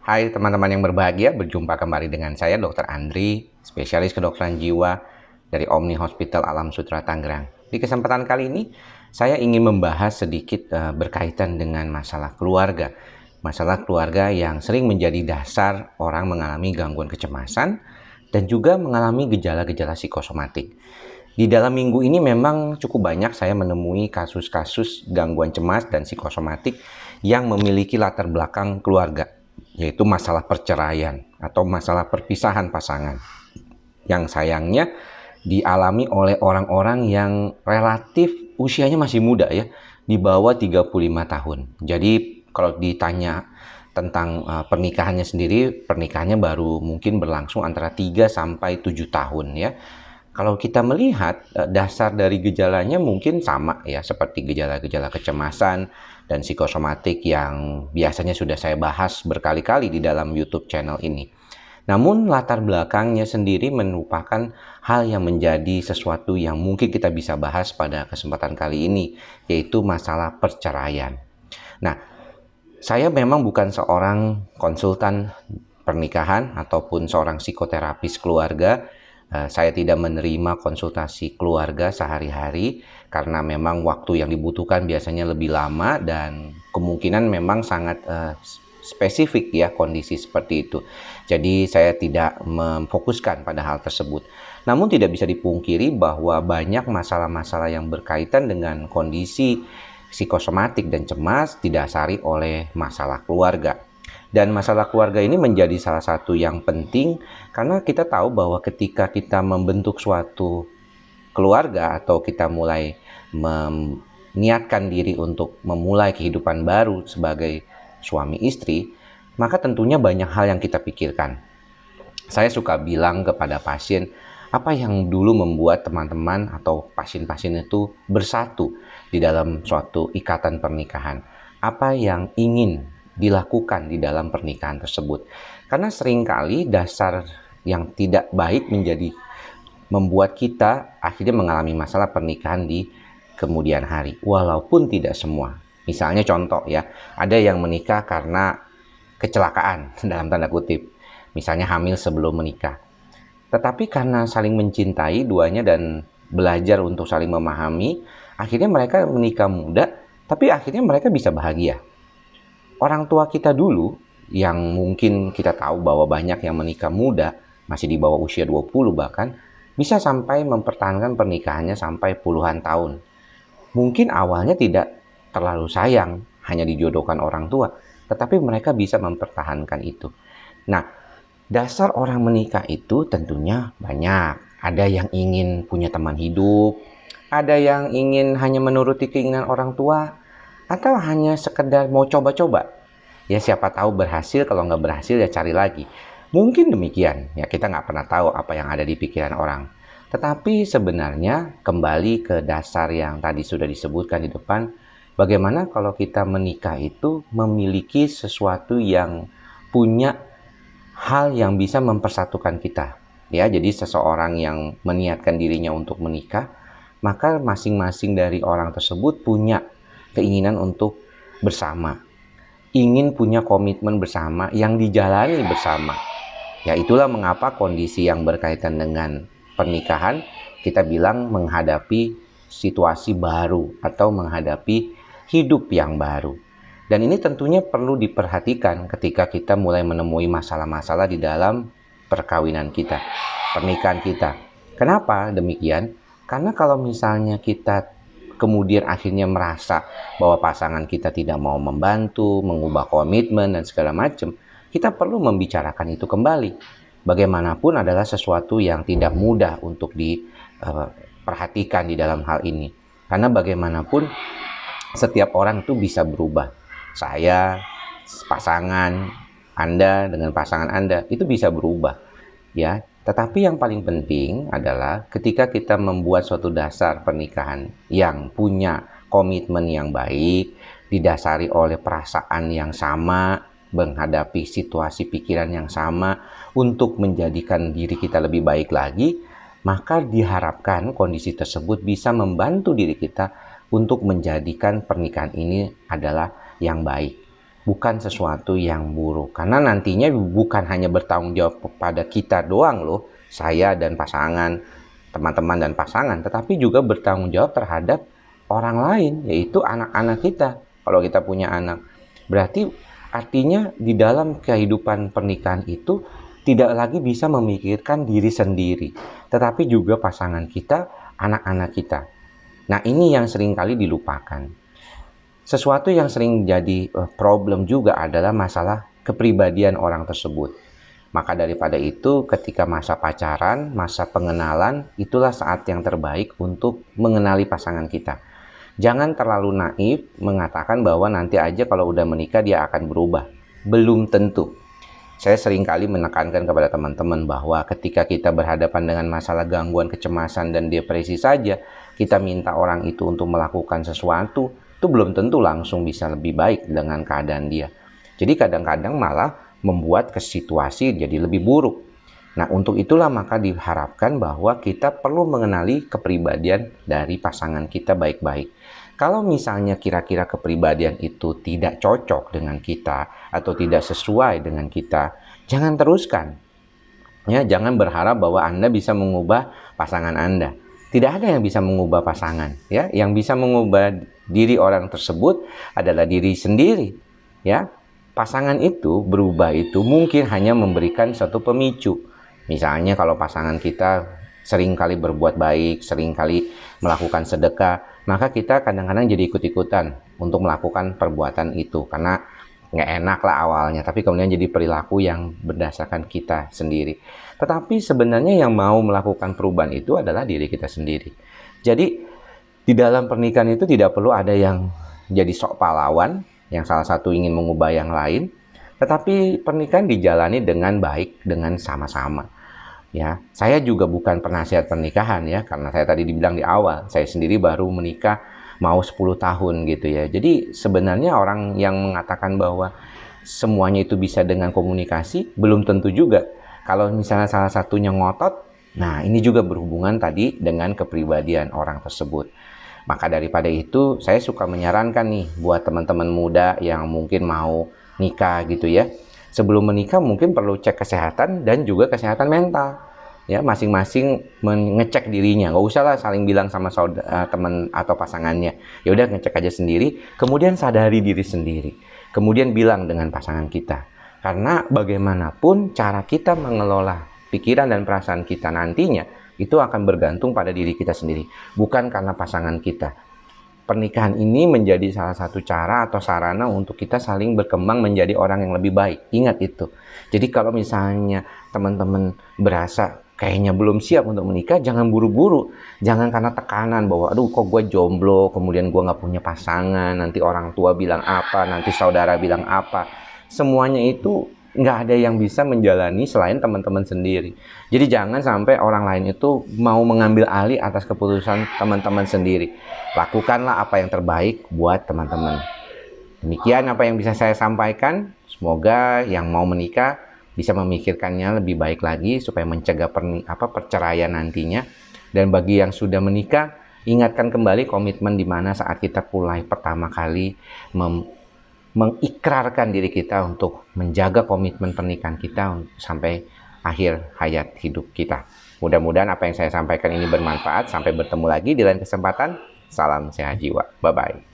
Hai teman-teman yang berbahagia, berjumpa kembali dengan saya Dr. Andri, spesialis kedokteran jiwa dari Omni Hospital Alam Sutra Tangerang. Di kesempatan kali ini, saya ingin membahas sedikit uh, berkaitan dengan masalah keluarga. Masalah keluarga yang sering menjadi dasar orang mengalami gangguan kecemasan dan juga mengalami gejala-gejala psikosomatik. Di dalam minggu ini memang cukup banyak saya menemui kasus-kasus gangguan cemas dan psikosomatik yang memiliki latar belakang keluarga yaitu masalah perceraian atau masalah perpisahan pasangan. Yang sayangnya dialami oleh orang-orang yang relatif usianya masih muda ya, di bawah 35 tahun. Jadi kalau ditanya tentang uh, pernikahannya sendiri, pernikahannya baru mungkin berlangsung antara 3 sampai 7 tahun ya. Kalau kita melihat eh, dasar dari gejalanya mungkin sama ya seperti gejala-gejala kecemasan dan psikosomatik yang biasanya sudah saya bahas berkali-kali di dalam YouTube channel ini. Namun latar belakangnya sendiri merupakan hal yang menjadi sesuatu yang mungkin kita bisa bahas pada kesempatan kali ini yaitu masalah perceraian. Nah, saya memang bukan seorang konsultan pernikahan ataupun seorang psikoterapis keluarga Eh, saya tidak menerima konsultasi keluarga sehari-hari karena memang waktu yang dibutuhkan biasanya lebih lama dan kemungkinan memang sangat uh, spesifik ya kondisi seperti itu. Jadi saya tidak memfokuskan pada hal tersebut. Namun tidak bisa dipungkiri bahwa banyak masalah-masalah yang berkaitan dengan kondisi psikosomatik dan cemas didasari oleh masalah keluarga. Dan masalah keluarga ini menjadi salah satu yang penting karena kita tahu bahwa ketika kita membentuk suatu keluarga atau kita mulai meniatkan diri untuk memulai kehidupan baru sebagai suami istri, maka tentunya banyak hal yang kita pikirkan. Saya suka bilang kepada pasien, apa yang dulu membuat teman-teman atau pasien-pasien itu bersatu di dalam suatu ikatan pernikahan? Apa yang ingin dilakukan di dalam pernikahan tersebut. Karena seringkali dasar yang tidak baik menjadi membuat kita akhirnya mengalami masalah pernikahan di kemudian hari. Walaupun tidak semua. Misalnya contoh ya, ada yang menikah karena kecelakaan dalam tanda kutip. Misalnya hamil sebelum menikah. Tetapi karena saling mencintai duanya dan belajar untuk saling memahami, akhirnya mereka menikah muda, tapi akhirnya mereka bisa bahagia orang tua kita dulu yang mungkin kita tahu bahwa banyak yang menikah muda, masih di bawah usia 20 bahkan, bisa sampai mempertahankan pernikahannya sampai puluhan tahun. Mungkin awalnya tidak terlalu sayang, hanya dijodohkan orang tua, tetapi mereka bisa mempertahankan itu. Nah, dasar orang menikah itu tentunya banyak. Ada yang ingin punya teman hidup, ada yang ingin hanya menuruti keinginan orang tua, atau hanya sekedar mau coba-coba. Ya siapa tahu berhasil, kalau nggak berhasil ya cari lagi. Mungkin demikian, ya kita nggak pernah tahu apa yang ada di pikiran orang. Tetapi sebenarnya kembali ke dasar yang tadi sudah disebutkan di depan, bagaimana kalau kita menikah itu memiliki sesuatu yang punya hal yang bisa mempersatukan kita. Ya, jadi seseorang yang meniatkan dirinya untuk menikah, maka masing-masing dari orang tersebut punya keinginan untuk bersama. Ingin punya komitmen bersama yang dijalani bersama. Ya itulah mengapa kondisi yang berkaitan dengan pernikahan kita bilang menghadapi situasi baru atau menghadapi hidup yang baru. Dan ini tentunya perlu diperhatikan ketika kita mulai menemui masalah-masalah di dalam perkawinan kita, pernikahan kita. Kenapa demikian? Karena kalau misalnya kita kemudian akhirnya merasa bahwa pasangan kita tidak mau membantu, mengubah komitmen dan segala macam, kita perlu membicarakan itu kembali. Bagaimanapun adalah sesuatu yang tidak mudah untuk diperhatikan eh, di dalam hal ini. Karena bagaimanapun setiap orang itu bisa berubah. Saya, pasangan, Anda dengan pasangan Anda itu bisa berubah. Ya, tetapi yang paling penting adalah ketika kita membuat suatu dasar pernikahan yang punya komitmen yang baik, didasari oleh perasaan yang sama, menghadapi situasi pikiran yang sama untuk menjadikan diri kita lebih baik lagi, maka diharapkan kondisi tersebut bisa membantu diri kita untuk menjadikan pernikahan ini adalah yang baik bukan sesuatu yang buruk. Karena nantinya bukan hanya bertanggung jawab kepada kita doang loh, saya dan pasangan, teman-teman dan pasangan, tetapi juga bertanggung jawab terhadap orang lain, yaitu anak-anak kita. Kalau kita punya anak, berarti artinya di dalam kehidupan pernikahan itu tidak lagi bisa memikirkan diri sendiri, tetapi juga pasangan kita, anak-anak kita. Nah, ini yang seringkali dilupakan. Sesuatu yang sering jadi eh, problem juga adalah masalah kepribadian orang tersebut. Maka daripada itu, ketika masa pacaran, masa pengenalan, itulah saat yang terbaik untuk mengenali pasangan kita. Jangan terlalu naif mengatakan bahwa nanti aja kalau udah menikah dia akan berubah. Belum tentu. Saya sering kali menekankan kepada teman-teman bahwa ketika kita berhadapan dengan masalah gangguan kecemasan dan depresi saja, kita minta orang itu untuk melakukan sesuatu, itu belum tentu langsung bisa lebih baik dengan keadaan dia. Jadi kadang-kadang malah membuat ke situasi jadi lebih buruk. Nah, untuk itulah maka diharapkan bahwa kita perlu mengenali kepribadian dari pasangan kita baik-baik. Kalau misalnya kira-kira kepribadian itu tidak cocok dengan kita atau tidak sesuai dengan kita, jangan teruskan. Ya, jangan berharap bahwa Anda bisa mengubah pasangan Anda. Tidak ada yang bisa mengubah pasangan, ya. Yang bisa mengubah Diri orang tersebut adalah diri sendiri, ya. Pasangan itu berubah itu mungkin hanya memberikan satu pemicu. Misalnya kalau pasangan kita sering kali berbuat baik, sering kali melakukan sedekah, maka kita kadang-kadang jadi ikut-ikutan untuk melakukan perbuatan itu karena nggak enak lah awalnya, tapi kemudian jadi perilaku yang berdasarkan kita sendiri. Tetapi sebenarnya yang mau melakukan perubahan itu adalah diri kita sendiri. Jadi di dalam pernikahan itu tidak perlu ada yang jadi sok pahlawan, yang salah satu ingin mengubah yang lain, tetapi pernikahan dijalani dengan baik, dengan sama-sama. Ya, saya juga bukan penasihat pernikahan ya, karena saya tadi dibilang di awal, saya sendiri baru menikah mau 10 tahun gitu ya. Jadi sebenarnya orang yang mengatakan bahwa semuanya itu bisa dengan komunikasi belum tentu juga. Kalau misalnya salah satunya ngotot, nah ini juga berhubungan tadi dengan kepribadian orang tersebut. Maka daripada itu saya suka menyarankan nih buat teman-teman muda yang mungkin mau nikah gitu ya. Sebelum menikah mungkin perlu cek kesehatan dan juga kesehatan mental. Ya, masing-masing mengecek dirinya. Nggak usah lah saling bilang sama saudara, eh, teman atau pasangannya. Ya udah ngecek aja sendiri, kemudian sadari diri sendiri. Kemudian bilang dengan pasangan kita. Karena bagaimanapun cara kita mengelola pikiran dan perasaan kita nantinya itu akan bergantung pada diri kita sendiri, bukan karena pasangan kita. Pernikahan ini menjadi salah satu cara atau sarana untuk kita saling berkembang menjadi orang yang lebih baik. Ingat itu. Jadi kalau misalnya teman-teman berasa kayaknya belum siap untuk menikah, jangan buru-buru. Jangan karena tekanan bahwa, aduh kok gue jomblo, kemudian gue nggak punya pasangan, nanti orang tua bilang apa, nanti saudara bilang apa. Semuanya itu nggak ada yang bisa menjalani selain teman-teman sendiri. Jadi jangan sampai orang lain itu mau mengambil alih atas keputusan teman-teman sendiri. Lakukanlah apa yang terbaik buat teman-teman. Demikian apa yang bisa saya sampaikan. Semoga yang mau menikah bisa memikirkannya lebih baik lagi supaya mencegah perni apa perceraian nantinya. Dan bagi yang sudah menikah, ingatkan kembali komitmen di mana saat kita mulai pertama kali mem mengikrarkan diri kita untuk menjaga komitmen pernikahan kita sampai akhir hayat hidup kita. Mudah-mudahan apa yang saya sampaikan ini bermanfaat. Sampai bertemu lagi di lain kesempatan. Salam sehat jiwa. Bye-bye.